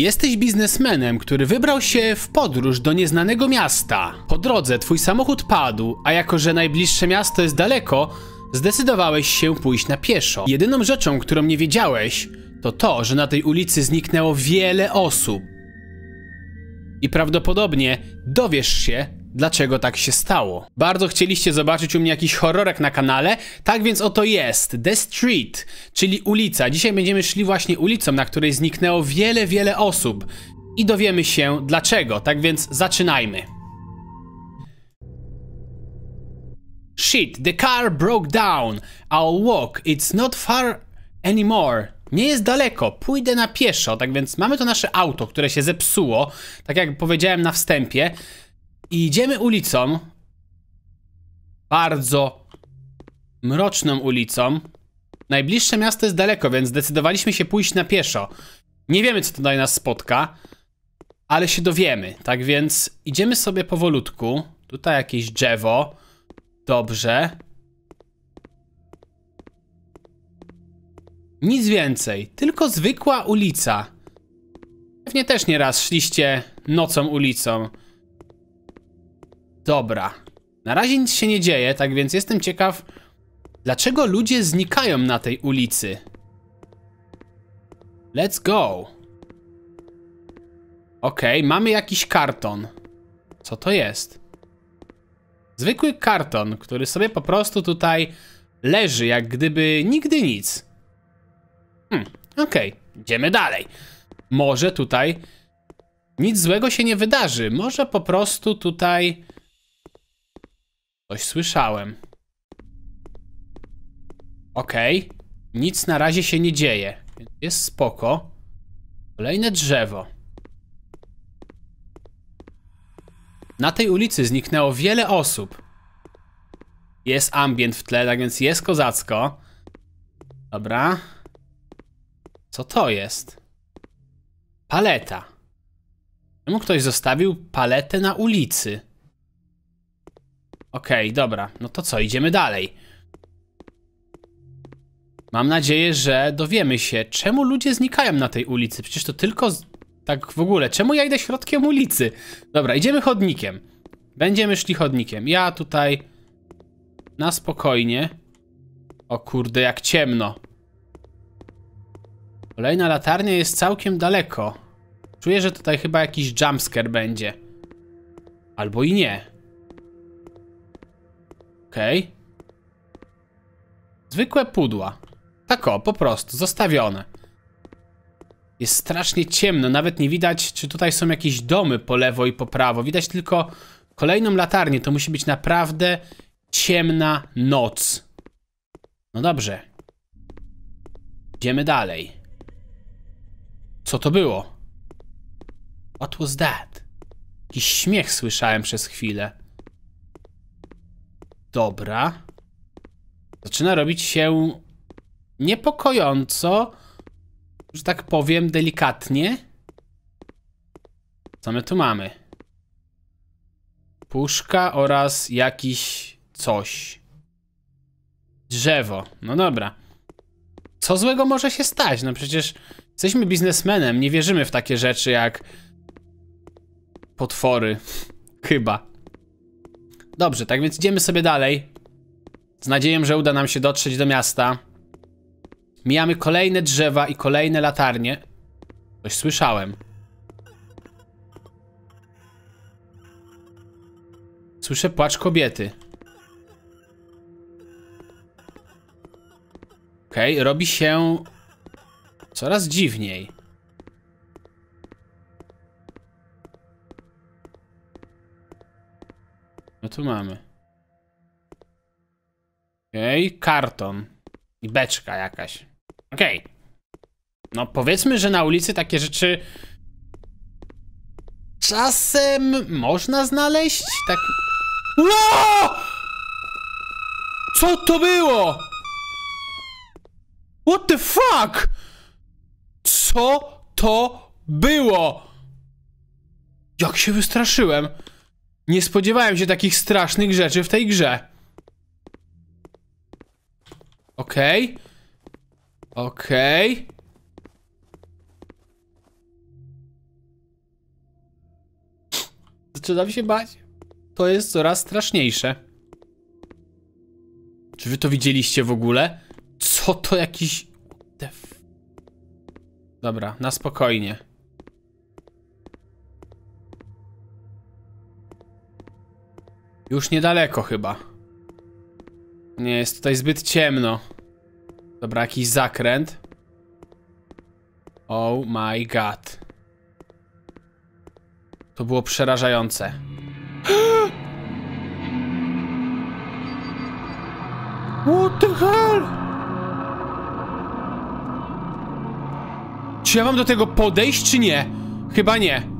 Jesteś biznesmenem, który wybrał się w podróż do nieznanego miasta. Po drodze twój samochód padł, a jako że najbliższe miasto jest daleko, zdecydowałeś się pójść na pieszo. Jedyną rzeczą, którą nie wiedziałeś, to to, że na tej ulicy zniknęło wiele osób. I prawdopodobnie dowiesz się dlaczego tak się stało. Bardzo chcieliście zobaczyć u mnie jakiś horrorek na kanale, tak więc oto jest The Street, czyli ulica. Dzisiaj będziemy szli właśnie ulicą, na której zniknęło wiele, wiele osób i dowiemy się dlaczego, tak więc zaczynajmy. Shit, the car broke down. I'll walk. It's not far anymore. Nie jest daleko, pójdę na pieszo, tak więc mamy to nasze auto, które się zepsuło, tak jak powiedziałem na wstępie. I idziemy ulicą. Bardzo mroczną ulicą. Najbliższe miasto jest daleko, więc zdecydowaliśmy się pójść na pieszo. Nie wiemy, co tutaj nas spotka, ale się dowiemy. Tak więc idziemy sobie powolutku. Tutaj jakieś drzewo. Dobrze. Nic więcej, tylko zwykła ulica. Pewnie też nieraz szliście nocą ulicą. Dobra. Na razie nic się nie dzieje, tak więc jestem ciekaw, dlaczego ludzie znikają na tej ulicy. Let's go. Okej, okay, mamy jakiś karton. Co to jest? Zwykły karton, który sobie po prostu tutaj leży, jak gdyby nigdy nic. Hmm, okej, okay. idziemy dalej. Może tutaj nic złego się nie wydarzy. Może po prostu tutaj Coś słyszałem. Okej. Okay. Nic na razie się nie dzieje. Jest spoko. Kolejne drzewo. Na tej ulicy zniknęło wiele osób. Jest ambient w tle, tak więc jest kozacko. Dobra. Co to jest? Paleta. Czemu ktoś zostawił paletę na ulicy? Okej, okay, dobra. No to co, idziemy dalej. Mam nadzieję, że dowiemy się, czemu ludzie znikają na tej ulicy. Przecież to tylko... Z... Tak w ogóle, czemu ja idę środkiem ulicy? Dobra, idziemy chodnikiem. Będziemy szli chodnikiem. Ja tutaj... Na spokojnie. O kurde, jak ciemno. Kolejna latarnia jest całkiem daleko. Czuję, że tutaj chyba jakiś jumpscare będzie. Albo i nie. Okej. Okay. Zwykłe pudła. Tak o, po prostu, zostawione. Jest strasznie ciemno, nawet nie widać, czy tutaj są jakieś domy po lewo i po prawo. Widać tylko kolejną latarnię. To musi być naprawdę ciemna noc. No dobrze. Idziemy dalej. Co to było? What was that? Jakiś śmiech słyszałem przez chwilę. Dobra. Zaczyna robić się niepokojąco, że tak powiem delikatnie. Co my tu mamy? Puszka oraz jakiś coś. Drzewo. No dobra. Co złego może się stać? No przecież jesteśmy biznesmenem, nie wierzymy w takie rzeczy jak potwory. Chyba. Dobrze, tak więc idziemy sobie dalej. Z nadzieją, że uda nam się dotrzeć do miasta. Mijamy kolejne drzewa i kolejne latarnie. Coś słyszałem. Słyszę płacz kobiety. Okej, okay, robi się coraz dziwniej. tu mamy? Okej, okay, karton. I beczka jakaś. Okej. Okay. No powiedzmy, że na ulicy takie rzeczy... Czasem można znaleźć tak... Ło! No! Co to było? What the fuck? Co to było? Jak się wystraszyłem. Nie spodziewałem się takich strasznych rzeczy w tej grze. Okej. Okay. Okej. Okay. Zaczynam się bać. To jest coraz straszniejsze. Czy wy to widzieliście w ogóle? Co to jakiś... Dobra, na spokojnie. Już niedaleko chyba. Nie, jest tutaj zbyt ciemno. Dobra, jakiś zakręt. Oh my god. To było przerażające. What the hell? Czy ja mam do tego podejść, czy nie? Chyba nie.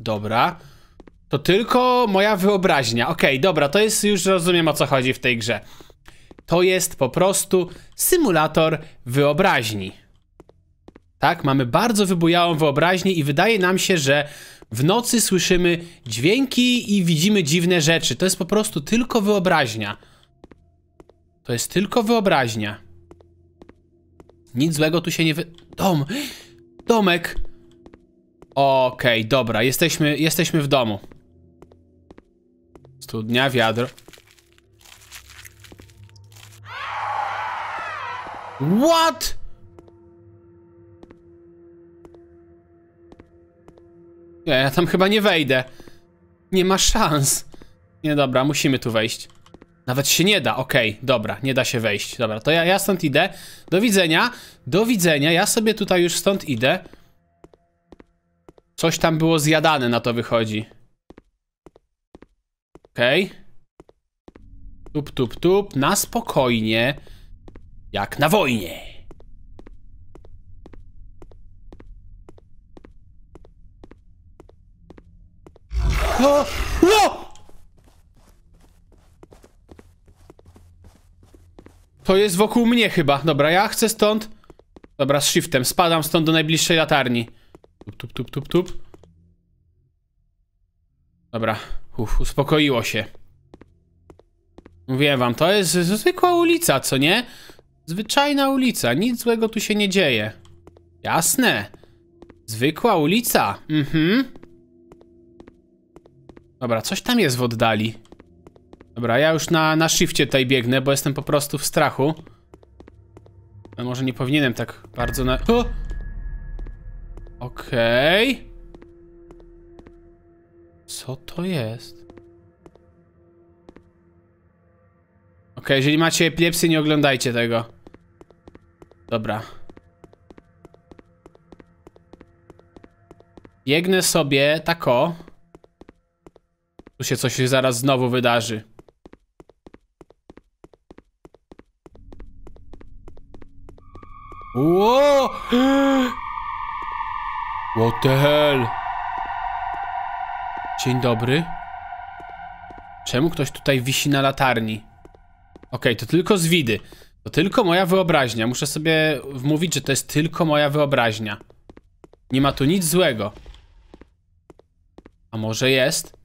Dobra. To tylko moja wyobraźnia. Okej, okay, dobra, to jest już rozumiem o co chodzi w tej grze. To jest po prostu symulator wyobraźni. Tak, mamy bardzo wybujałą wyobraźnię i wydaje nam się, że w nocy słyszymy dźwięki i widzimy dziwne rzeczy. To jest po prostu tylko wyobraźnia. To jest tylko wyobraźnia. Nic złego tu się nie wy... Dom! Domek! Okej, okay, dobra, jesteśmy, jesteśmy w domu. Studnia, wiadro. What? Nie, ja tam chyba nie wejdę. Nie ma szans. Nie, dobra, musimy tu wejść. Nawet się nie da, okej, okay, dobra, nie da się wejść. Dobra, to ja, ja stąd idę. Do widzenia, do widzenia, ja sobie tutaj już stąd idę. Coś tam było zjadane na to wychodzi. Okej. Okay. Tup, tup, tup. Na spokojnie. Jak na wojnie. O! O! No! To jest wokół mnie chyba. Dobra, ja chcę stąd... Dobra, z shiftem. Spadam stąd do najbliższej latarni tup, tup, tup, tup. Dobra, Uf, uspokoiło się. Mówiłem wam, to jest zwykła ulica, co nie? Zwyczajna ulica, nic złego tu się nie dzieje. Jasne. Zwykła ulica, mhm. Dobra, coś tam jest w oddali. Dobra, ja już na, na shifcie tutaj biegnę, bo jestem po prostu w strachu. A no może nie powinienem tak bardzo na... O! Okej. Okay. Co to jest? Ok, jeżeli macie epilepsję, nie oglądajcie tego. Dobra. Biegnę sobie tako. Tu się coś zaraz znowu wydarzy. Ło! Wow! What the hell? Dzień dobry. Czemu ktoś tutaj wisi na latarni? Ok, to tylko z widy. To tylko moja wyobraźnia. Muszę sobie wmówić, że to jest tylko moja wyobraźnia. Nie ma tu nic złego. A może jest?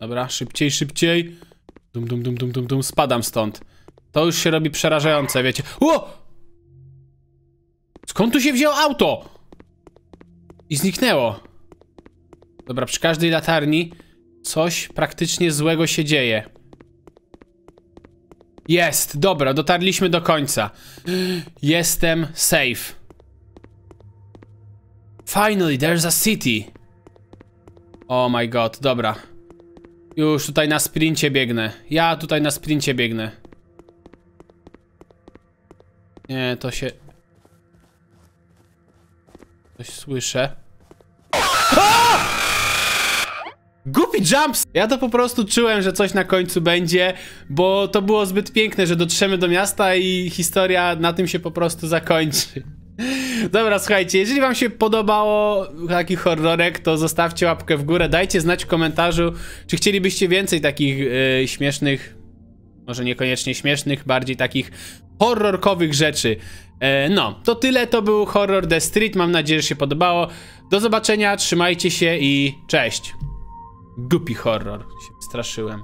Dobra, szybciej, szybciej. Dum, dum, dum, dum, dum, dum. Spadam stąd. To już się robi przerażające, wiecie. Ło! Skąd tu się wziął auto? I zniknęło. Dobra, przy każdej latarni coś praktycznie złego się dzieje. Jest, dobra, dotarliśmy do końca. Jestem safe. Finally, there's a city. Oh my god, dobra. Już tutaj na sprincie biegnę. Ja tutaj na sprincie biegnę. Nie, to się... Coś słyszę. głupi jumps! Ja to po prostu czułem, że coś na końcu będzie, bo to było zbyt piękne, że dotrzemy do miasta i historia na tym się po prostu zakończy. Dobra, słuchajcie, jeżeli wam się podobało taki horrorek, to zostawcie łapkę w górę, dajcie znać w komentarzu, czy chcielibyście więcej takich yy, śmiesznych, może niekoniecznie śmiesznych, bardziej takich horrorkowych rzeczy. E, no, to tyle, to był Horror The Street, mam nadzieję, że się podobało. Do zobaczenia, trzymajcie się i cześć! Głupi horror. Się straszyłem.